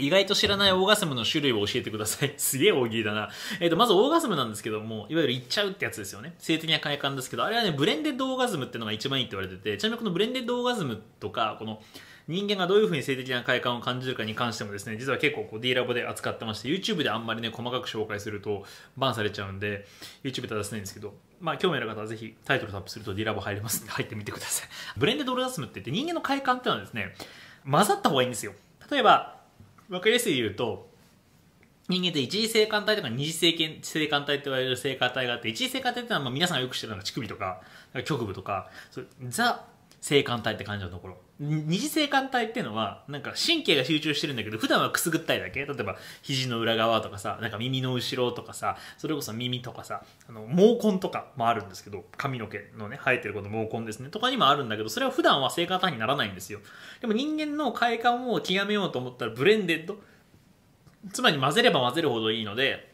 意外と知らないオーガズムの種類を教えてください。すげえ大喜利だな。えっ、ー、と、まずオーガズムなんですけども、いわゆる行っちゃうってやつですよね。性的な快感ですけど、あれはね、ブレンデッドオーガズムってのが一番いいって言われてて、ちなみにこのブレンデッドオーガズムとか、この人間がどういうふうに性的な快感を感じるかに関してもですね、実は結構こう D ラボで扱ってまして、YouTube であんまりね、細かく紹介するとバンされちゃうんで、YouTube で出せないんですけど、まあ、興味ある方はぜひタイトルタップすると D ラボ入れますんで、入ってみてください。ブレンデッドオーガズムって言って、人間の快感ってのはですね、混ざった方がいいんですよ。例えば、分かりやすい言うと、人間って一次性感帯とか二次性性感帯って言われる性感帯があって、一次性感帯ってのはまあ皆さんがよく知ってるのが乳首とか、局部とか、ザ性感帯って感じのところ二次性感帯っていうのはなんか神経が集中してるんだけど普段はくすぐったいだけ例えば肘の裏側とかさなんか耳の後ろとかさそれこそ耳とかさあの毛根とかもあるんですけど髪の毛のね生えてるこの毛根ですねとかにもあるんだけどそれは普段は性感帯にならないんですよでも人間の快感を極めようと思ったらブレンデッドつまり混ぜれば混ぜるほどいいので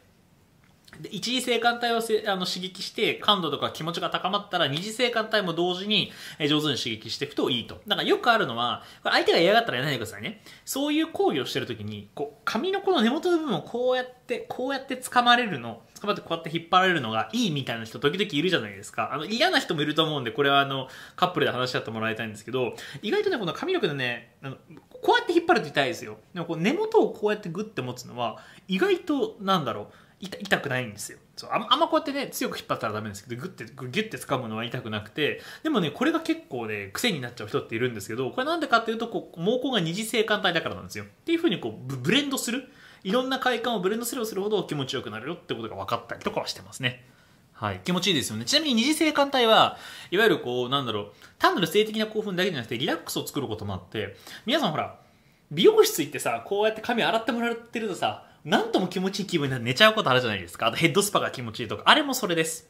で一次性感帯をあの刺激して感度とか気持ちが高まったら二次性感帯も同時に上手に刺激していくといいと。だからよくあるのは、相手が嫌がったらやらないでくださいね。そういう講義をしてるときに、こう、髪のこの根元の部分をこうやって、こうやって掴まれるの、掴まってこうやって引っ張られるのがいいみたいな人時々いるじゃないですか。あの嫌な人もいると思うんで、これはあのカップルで話し合ってもらいたいんですけど、意外とね、この髪の毛のね、あのこうやって引っ張ると痛いですよ。でもこう根元をこうやってグッて持つのは、意外となんだろう。痛くないんですよそうあんまこうやってね強く引っ張ったらダメですけどグッてギュッて掴むのは痛くなくてでもねこれが結構ね癖になっちゃう人っているんですけどこれなんでかっていうとこう毛根が二次性感帯だからなんですよっていうふうにこうブレンドするいろんな快感をブレンドすればするほど気持ちよくなるよってことが分かったりとかはしてますねはい、気持ちいいですよね。ちなみに二次性感帯は、いわゆるこう、なんだろう、単なる性的な興奮だけじゃなくて、リラックスを作ることもあって、皆さんほら、美容室行ってさこうやって髪洗ってもらってるとさなんとも気持ちいい気分になって寝ちゃうことあるじゃないですかあとヘッドスパが気持ちいいとかあれもそれです